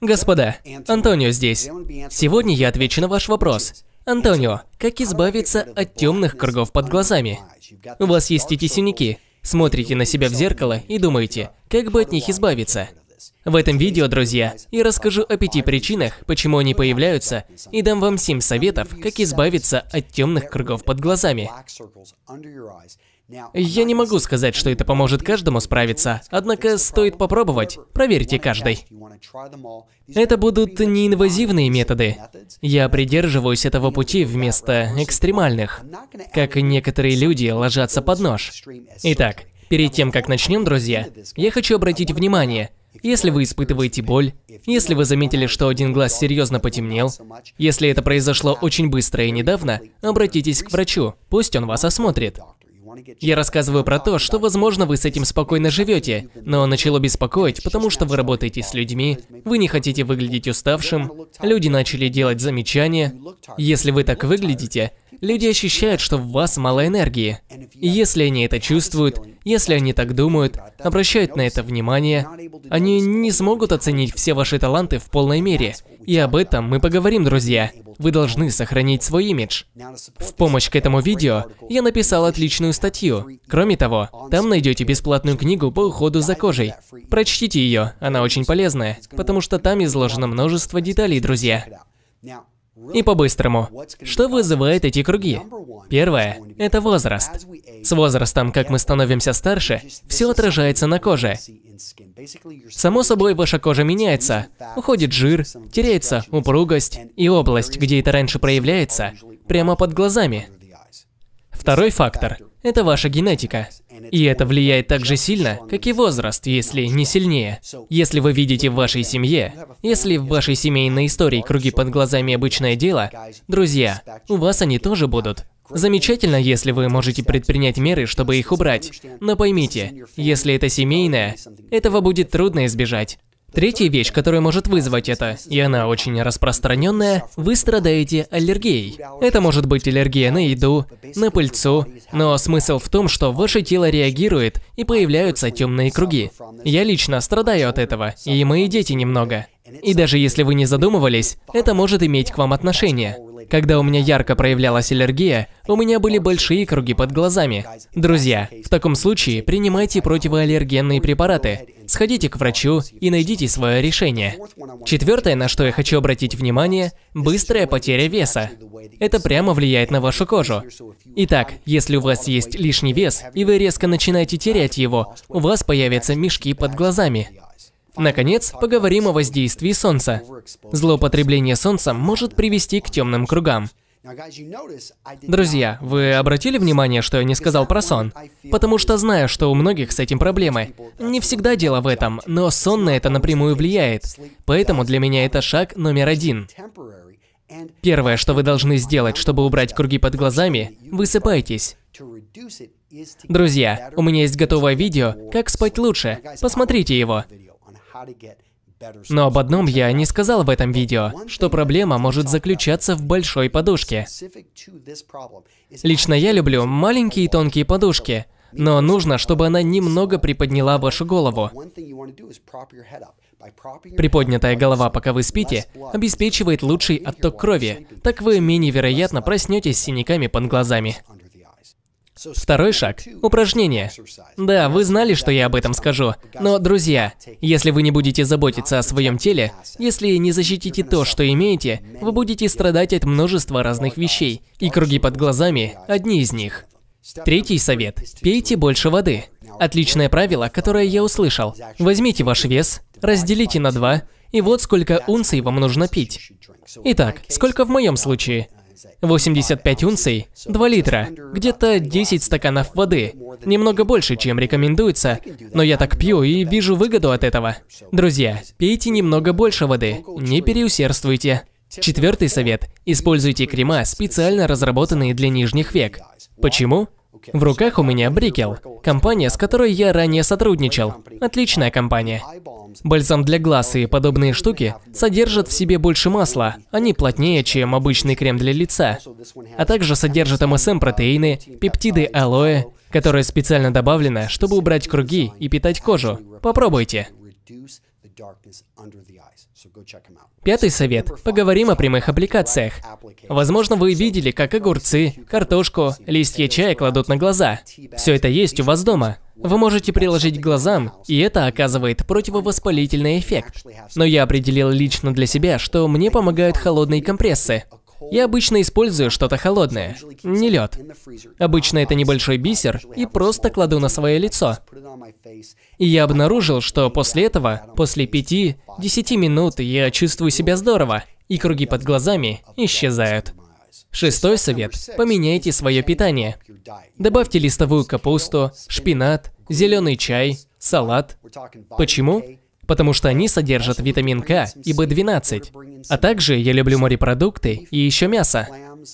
Господа, Антонио здесь. Сегодня я отвечу на ваш вопрос. Антонио, как избавиться от темных кругов под глазами? У вас есть эти синяки. Смотрите на себя в зеркало и думаете, как бы от них избавиться. В этом видео, друзья, я расскажу о пяти причинах, почему они появляются, и дам вам семь советов, как избавиться от темных кругов под глазами. Я не могу сказать, что это поможет каждому справиться, однако стоит попробовать, проверьте каждый. Это будут неинвазивные методы. Я придерживаюсь этого пути вместо экстремальных, как некоторые люди ложатся под нож. Итак, перед тем, как начнем, друзья, я хочу обратить внимание, если вы испытываете боль, если вы заметили, что один глаз серьезно потемнел, если это произошло очень быстро и недавно, обратитесь к врачу, пусть он вас осмотрит. Я рассказываю про то, что, возможно, вы с этим спокойно живете, но начало беспокоить, потому что вы работаете с людьми, вы не хотите выглядеть уставшим, люди начали делать замечания. Если вы так выглядите, Люди ощущают, что в вас мало энергии. И если они это чувствуют, если они так думают, обращают на это внимание, они не смогут оценить все ваши таланты в полной мере. И об этом мы поговорим, друзья. Вы должны сохранить свой имидж. В помощь к этому видео я написал отличную статью. Кроме того, там найдете бесплатную книгу по уходу за кожей. Прочтите ее, она очень полезная, потому что там изложено множество деталей, друзья. И по-быстрому. Что вызывает эти круги? Первое – это возраст. С возрастом, как мы становимся старше, все отражается на коже. Само собой, ваша кожа меняется. Уходит жир, теряется упругость и область, где это раньше проявляется, прямо под глазами. Второй фактор – это ваша генетика. И это влияет так же сильно, как и возраст, если не сильнее. Если вы видите в вашей семье, если в вашей семейной истории круги под глазами обычное дело, друзья, у вас они тоже будут. Замечательно, если вы можете предпринять меры, чтобы их убрать. Но поймите, если это семейное, этого будет трудно избежать. Третья вещь, которая может вызвать это, и она очень распространенная, вы страдаете аллергией. Это может быть аллергия на еду, на пыльцу, но смысл в том, что ваше тело реагирует и появляются темные круги. Я лично страдаю от этого, и мои дети немного. И даже если вы не задумывались, это может иметь к вам отношение. Когда у меня ярко проявлялась аллергия, у меня были большие круги под глазами. Друзья, в таком случае принимайте противоаллергенные препараты, сходите к врачу и найдите свое решение. Четвертое, на что я хочу обратить внимание, быстрая потеря веса. Это прямо влияет на вашу кожу. Итак, если у вас есть лишний вес, и вы резко начинаете терять его, у вас появятся мешки под глазами. Наконец, поговорим о воздействии Солнца. Злоупотребление солнцем может привести к темным кругам. Друзья, вы обратили внимание, что я не сказал про сон? Потому что знаю, что у многих с этим проблемы. Не всегда дело в этом, но сон на это напрямую влияет. Поэтому для меня это шаг номер один. Первое, что вы должны сделать, чтобы убрать круги под глазами, высыпайтесь. Друзья, у меня есть готовое видео «Как спать лучше». Посмотрите его. Но об одном я не сказал в этом видео, что проблема может заключаться в большой подушке. Лично я люблю маленькие тонкие подушки, но нужно, чтобы она немного приподняла вашу голову. Приподнятая голова, пока вы спите, обеспечивает лучший отток крови, так вы менее вероятно проснетесь с синяками под глазами. Второй шаг – упражнение. Да, вы знали, что я об этом скажу. Но, друзья, если вы не будете заботиться о своем теле, если не защитите то, что имеете, вы будете страдать от множества разных вещей, и круги под глазами – одни из них. Третий совет – пейте больше воды. Отличное правило, которое я услышал. Возьмите ваш вес, разделите на два, и вот сколько унций вам нужно пить. Итак, сколько в моем случае? 85 унций, 2 литра, где-то 10 стаканов воды. Немного больше, чем рекомендуется, но я так пью и вижу выгоду от этого. Друзья, пейте немного больше воды, не переусердствуйте. Четвертый совет. Используйте крема, специально разработанные для нижних век. Почему? В руках у меня Брикел, компания, с которой я ранее сотрудничал. Отличная компания. Бальзам для глаз и подобные штуки содержат в себе больше масла, они плотнее, чем обычный крем для лица, а также содержат МСМ-протеины, пептиды алоэ, которые специально добавлены, чтобы убрать круги и питать кожу. Попробуйте. Пятый совет. Поговорим о прямых аппликациях. Возможно, вы видели, как огурцы, картошку, листья чая кладут на глаза. Все это есть у вас дома. Вы можете приложить к глазам, и это оказывает противовоспалительный эффект. Но я определил лично для себя, что мне помогают холодные компрессы. Я обычно использую что-то холодное, не лед. Обычно это небольшой бисер и просто кладу на свое лицо. И я обнаружил, что после этого, после 5-10 минут, я чувствую себя здорово, и круги под глазами исчезают. Шестой совет. Поменяйте свое питание. Добавьте листовую капусту, шпинат, зеленый чай, салат. Почему? потому что они содержат витамин К и B12. А также я люблю морепродукты и еще мясо.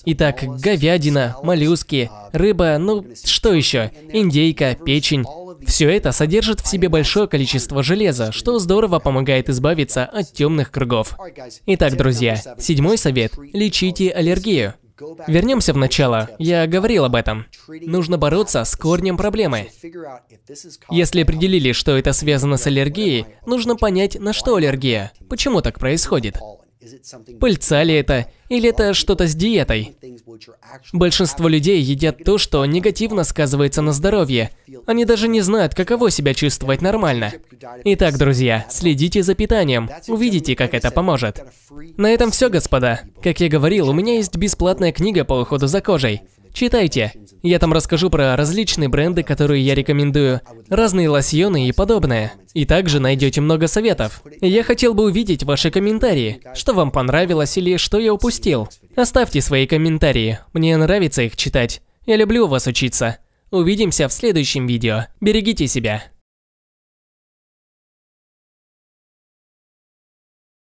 Итак, говядина, моллюски, рыба, ну что еще, индейка, печень. Все это содержит в себе большое количество железа, что здорово помогает избавиться от темных кругов. Итак, друзья, седьмой совет – лечите аллергию. Вернемся в начало. Я говорил об этом. Нужно бороться с корнем проблемы. Если определили, что это связано с аллергией, нужно понять, на что аллергия, почему так происходит. Пыльца ли это? Или это что-то с диетой? Большинство людей едят то, что негативно сказывается на здоровье. Они даже не знают, каково себя чувствовать нормально. Итак, друзья, следите за питанием. Увидите, как это поможет. На этом все, господа. Как я говорил, у меня есть бесплатная книга по уходу за кожей. Читайте. Я там расскажу про различные бренды, которые я рекомендую, разные лосьоны и подобное. И также найдете много советов. Я хотел бы увидеть ваши комментарии, что вам понравилось или что я упустил. Оставьте свои комментарии, мне нравится их читать. Я люблю вас учиться. Увидимся в следующем видео. Берегите себя.